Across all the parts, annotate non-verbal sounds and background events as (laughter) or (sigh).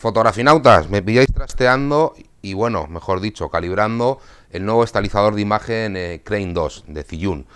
Fotografinautas, me pilláis trasteando y bueno, mejor dicho, calibrando el nuevo estalizador de imagen eh, Crane 2 de Zhiyun.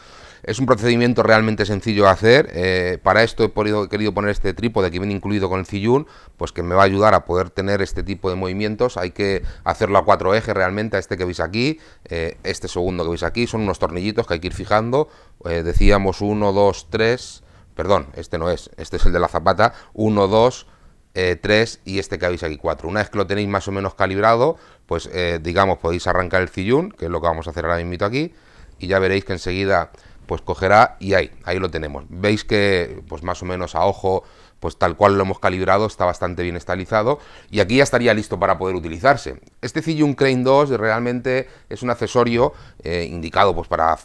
Es un procedimiento realmente sencillo de hacer. Eh, para esto he, querido poner este trípode que viene incluido con el Zhiyun, pues que me va a ayudar a poder tener este tipo de movimientos. Hay que hacerlo a cuatro ejes realmente, a este que veis aquí, eh, este segundo que veis aquí. Son unos tornillitos que hay que ir fijando. decíamos 1, 2, 3, perdón, este no es, este es el de la zapata, 1, 2, 3 eh, y este que habéis aquí 4. Una vez que lo tenéis más o menos calibrado, pues eh, digamos podéis arrancar el Zillun, que es lo que vamos a hacer ahora mismo aquí, y ya veréis que enseguida pues cogerá y ahí, ahí lo tenemos. Veis que pues más o menos a ojo, pues tal cual lo hemos calibrado, está bastante bien estabilizado y aquí ya estaría listo para poder utilizarse. Este Zillun Crane 2 realmente es un accesorio eh, indicado pues para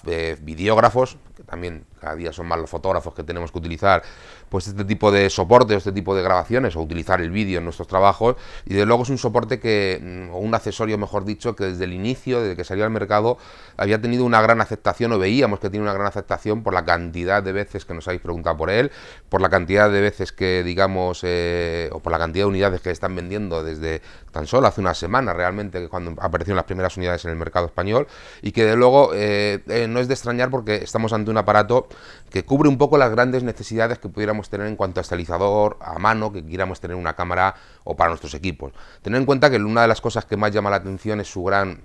videógrafos, que también cada día son más los fotógrafos que tenemos que utilizar pues este tipo de soporte, este tipo de grabaciones, o utilizar el vídeo en nuestros trabajos, y de luego es un soporte que, mm, o un accesorio mejor dicho, que desde el inicio, desde que salió al mercado, había tenido una gran aceptación, o veíamos que tiene una gran aceptación por la cantidad de veces que nos habéis preguntado por él, por la cantidad de veces que, digamos, eh, o por la cantidad de unidades que están vendiendo desde tan solo hace una semana realmente, cuando aparecieron las primeras unidades en el mercado español, y que de luego eh, eh, no es de extrañar porque estamos ante un aparato que cubre un poco las grandes necesidades que pudiéramos tener en cuanto a estabilizador a mano, que quisiéramos tener una cámara o para nuestros equipos. Tener en cuenta que una de las cosas que más llama la atención es su gran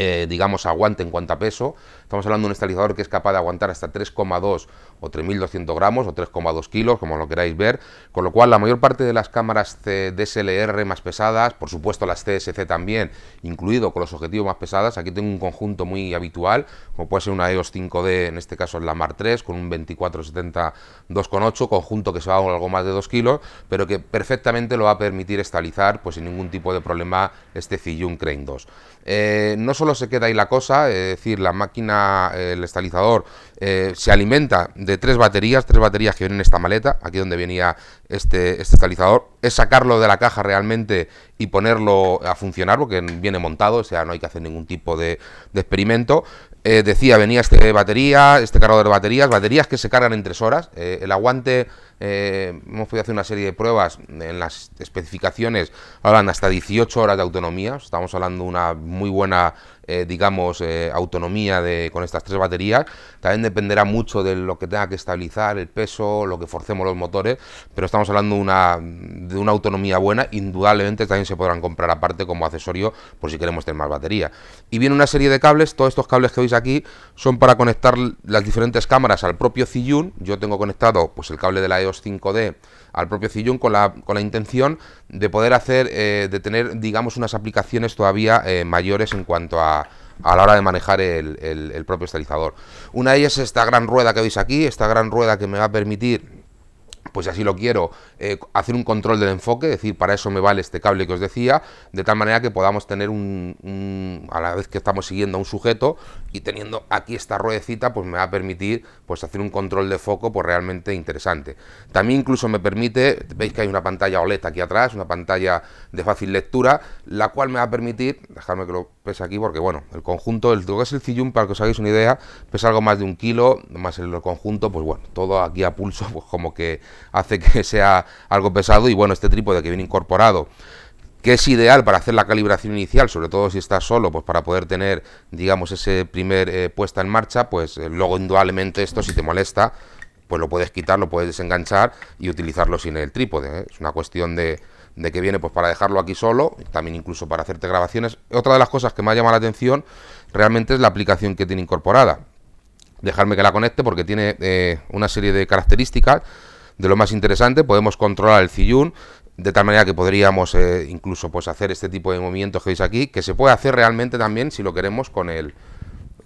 eh, digamos, aguante en cuanto a peso. Estamos hablando de un estabilizador que es capaz de aguantar hasta 3,2 o 3.200 gramos o 3,2 kilos, como lo queráis ver. Con lo cual, la mayor parte de las cámaras DSLR más pesadas, por supuesto las CSC también, incluido con los objetivos más pesadas, aquí tengo un conjunto muy habitual, como puede ser una EOS 5D, en este caso es la Mar 3, con un 24-70 conjunto que se va a algo más de 2 kilos, pero que perfectamente lo va a permitir estabilizar, pues sin ningún tipo de problema, este Zhiyun Crane 2. Eh, no solo se queda ahí la cosa, eh, es decir, la máquina, eh, el estalizador, eh, se alimenta de tres baterías, tres baterías que vienen en esta maleta, aquí donde venía este, este estalizador, es sacarlo de la caja realmente y ponerlo a funcionar, porque viene montado, o sea, no hay que hacer ningún tipo de, experimento. Eh, decía, venía este batería, este cargador de baterías, baterías que se cargan en tres horas. Eh, el aguante, eh, hemos podido hacer una serie de pruebas en las especificaciones, hablan hasta 18 horas de autonomía. Estamos hablando de una muy buena, digamos, autonomía de, con estas tres baterías. También dependerá mucho de lo que tenga que estabilizar, el peso, lo que forcemos los motores, pero estamos hablando de una de una autonomía buena, indudablemente también se podrán comprar aparte como accesorio por si queremos tener más batería. Y viene una serie de cables, todos estos cables que veis aquí son para conectar las diferentes cámaras al propio Zhiyun. Yo tengo conectado pues el cable de la EOS 5D al propio Zhiyun con la, con la intención de poder hacer, eh, de tener digamos unas aplicaciones todavía eh, mayores en cuanto a a la hora de manejar el, el propio estabilizador. Una de ellas es esta gran rueda que veis aquí, esta gran rueda que me va a permitir pues así lo quiero, eh, hacer un control del enfoque, es decir, para eso me vale este cable que os decía, de tal manera que podamos tener un, a la vez que estamos siguiendo a un sujeto y teniendo aquí esta ruedecita, pues me va a permitir pues hacer un control de foco pues realmente interesante. También incluso me permite, veis que hay una pantalla OLED aquí atrás, una pantalla de fácil lectura, la cual me va a permitir, dejadme que lo pesa aquí, porque bueno, el conjunto, el, lo que es el Cillum, para que os hagáis una idea, pesa algo más de un kilo, más el conjunto, pues bueno, todo aquí a pulso, (laughs) pues como que hace que (laughs) sea algo pesado, y bueno, este trípode que viene incorporado que es ideal para hacer la calibración inicial, sobre todo si estás solo, pues para poder tener, digamos, ese primer eh, puesta en marcha, pues eh, luego indudablemente esto si te molesta, pues lo puedes quitar, lo puedes desenganchar y utilizarlo sin el trípode. ¿eh? Es una cuestión de, de que viene pues para dejarlo aquí solo, también incluso para hacerte grabaciones. Otra de las cosas que me ha llamado la atención realmente es la aplicación que tiene incorporada. Dejarme que la conecte porque tiene eh, una serie de características. De lo más interesante, podemos controlar el sillón de tal manera que podríamos eh, incluso pues hacer este tipo de movimientos que veis aquí, que se puede hacer realmente también si lo queremos con el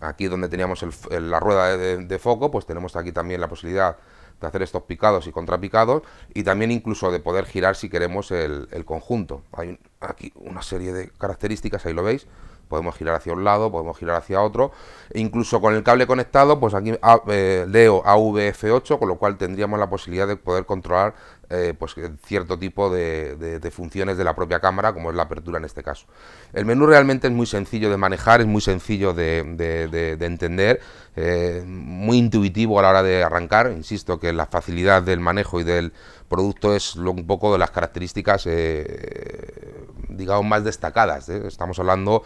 aquí donde teníamos la rueda de, foco, pues tenemos aquí también la posibilidad de hacer estos picados y contrapicados y también incluso de poder girar si queremos el, conjunto. Hay aquí una serie de características, ahí lo veis, Podemos girar hacia un lado, podemos girar hacia otro. E incluso con el cable conectado, pues aquí ah, eh, leo AVF8, con lo cual tendríamos la posibilidad de poder controlar eh, pues cierto tipo de, funciones de la propia cámara, como es la apertura en este caso. El menú realmente es muy sencillo de manejar, es muy sencillo de, entender, eh, muy intuitivo a la hora de arrancar. Insisto que la facilidad del manejo y del producto es lo, un poco de las características, digamos, más destacadas. Estamos hablando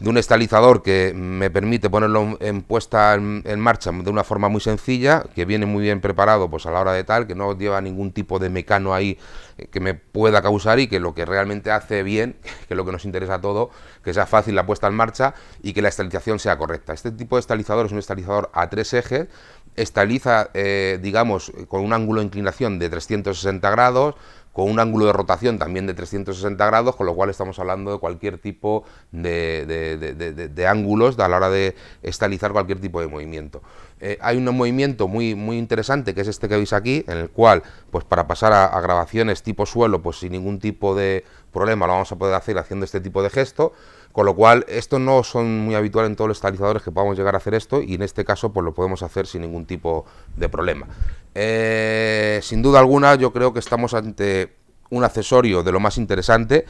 de un estalizador que me permite ponerlo en puesta en, marcha de una forma muy sencilla, que viene muy bien preparado pues a la hora de tal, que no lleva ningún tipo de mecano ahí eh, que me pueda causar y que lo que realmente hace bien, (laughs) que es lo que nos interesa a todo, que sea fácil la puesta en marcha y que la estalización sea correcta. Este tipo de estalizador es un estalizador a tres ejes, estaliza, eh, digamos, con un ángulo de inclinación de 360 grados, con un ángulo de rotación también de 360 grados, con lo cual estamos hablando de cualquier tipo de, ángulos a la hora de estabilizar cualquier tipo de movimiento. Eh, hay un movimiento muy, muy interesante que es este que veis aquí, en el cual, pues para pasar a, grabaciones tipo suelo, pues sin ningún tipo de problema lo vamos a poder hacer haciendo este tipo de gesto, con lo cual esto no son muy habitual en todos los estabilizadores que podamos llegar a hacer esto y en este caso pues lo podemos hacer sin ningún tipo de problema. Eh, sin duda alguna yo creo que estamos ante un accesorio de lo más interesante.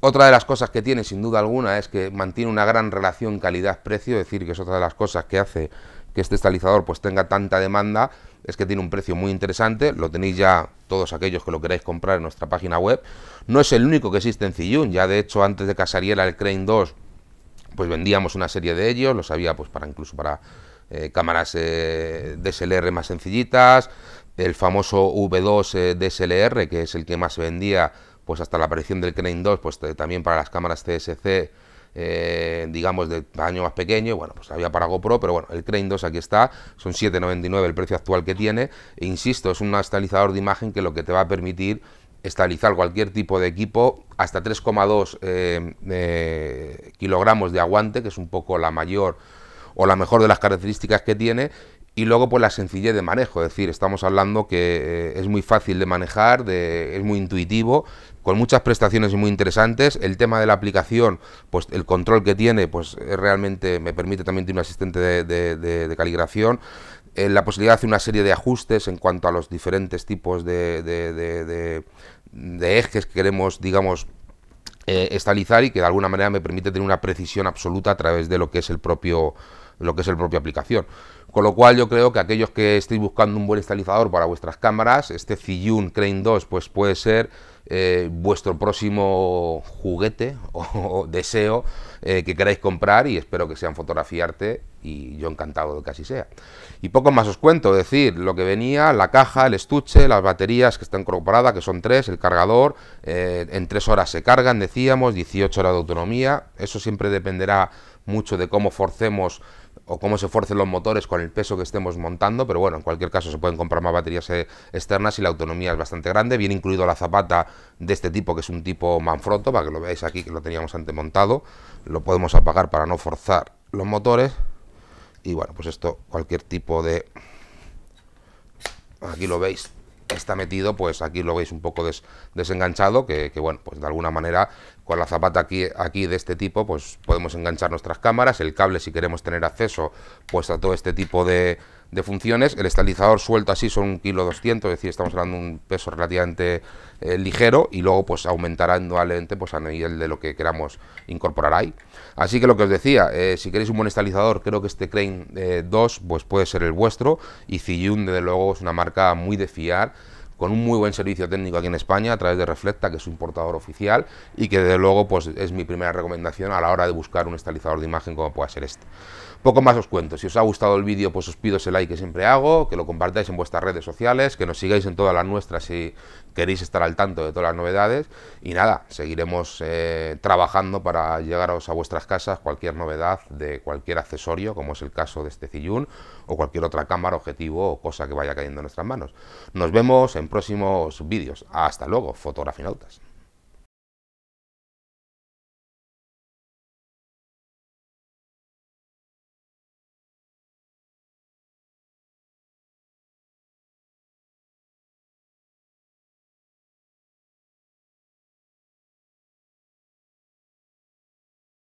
Otra de las cosas que tiene sin duda alguna es que mantiene una gran relación calidad-precio, es decir, que es otra de las cosas que hace que este estabilizador pues tenga tanta demanda es que tiene un precio muy interesante, lo tenéis ya todos aquellos que lo queráis comprar en nuestra página web. No es el único que existe en Ziyun, ya de hecho antes de casariela el Crane 2 pues vendíamos una serie de ellos, los había pues para incluso para eh, cámaras eh, DSLR más sencillitas, el famoso V2 DSLR eh, que es el que más se vendía pues hasta la aparición del Crane 2, pues también para las cámaras CSC eh, digamos, de tamaño más pequeño. Bueno, pues había para GoPro, pero bueno, el Crane 2 aquí está, son 7,99 el precio actual que tiene. E insisto, es un estabilizador de imagen que lo que te va a permitir estabilizar cualquier tipo de equipo hasta 3,2 eh, eh, kilogramos de aguante, que es un poco la mayor o la mejor de las características que tiene y luego pues la sencillez de manejo, es decir, estamos hablando que eh, es muy fácil de manejar, es muy intuitivo, con muchas prestaciones muy interesantes, el tema de la aplicación, pues el control que tiene, pues realmente me permite también tener un asistente de, calibración eh, la posibilidad de hacer una serie de ajustes en cuanto a los diferentes tipos de, ejes que queremos, digamos, eh, estabilizar y que de alguna manera me permite tener una precisión absoluta a través de lo que es el propio lo que es el propia aplicación. Con lo cual yo creo que aquellos que estéis buscando un buen estabilizador para vuestras cámaras, este Zhiyun Crane 2 pues puede ser eh, vuestro próximo juguete (laughs) o, deseo eh, que queráis comprar y espero que sean fotografiarte y yo encantado de que así sea. Y poco más os cuento, es decir, lo que venía, la caja, el estuche, las baterías que están incorporadas, que son tres, el cargador, eh, en tres horas se cargan, decíamos, 18 horas de autonomía, eso siempre dependerá mucho de cómo forcemos o cómo se forcen los motores con el peso que estemos montando, pero bueno, en cualquier caso se pueden comprar más baterías eh, externas y la autonomía es bastante grande, viene incluido la zapata de este tipo, que es un tipo Manfrotto, para que lo veáis aquí, que lo teníamos montado, lo podemos apagar para no forzar los motores, y bueno, pues esto, cualquier tipo de... Aquí lo veis, está metido, pues aquí lo veis un poco desenganchado, que, bueno, pues de alguna manera con la zapata aquí, aquí de este tipo, pues podemos enganchar nuestras cámaras, el cable si queremos tener acceso, pues a todo este tipo de, de funciones. El estalizador suelto así son un kilo 200, es decir, estamos hablando de un peso relativamente eh, ligero y luego pues aumentará anualmente pues a nivel de lo que queramos incorporar ahí. Así que lo que os decía, eh, si queréis un buen estalizador, creo que este Crane 2 eh, pues puede ser el vuestro y Ziyun desde luego es una marca muy de fiar con un muy buen servicio técnico aquí en España a través de Reflecta, que es un importador oficial y que desde luego pues, es mi primera recomendación a la hora de buscar un estalizador de imagen como pueda ser este. Poco más os cuento, si os ha gustado el vídeo pues os pido ese like que siempre hago, que lo compartáis en vuestras redes sociales, que nos sigáis en todas las nuestras si queréis estar al tanto de todas las novedades y nada, seguiremos eh, trabajando para llegaros a vuestras casas cualquier novedad de cualquier accesorio, como es el caso de este sillón, o cualquier otra cámara, objetivo o cosa que vaya cayendo en nuestras manos. Nos vemos en próximos vídeos. Hasta luego, fotografinautas.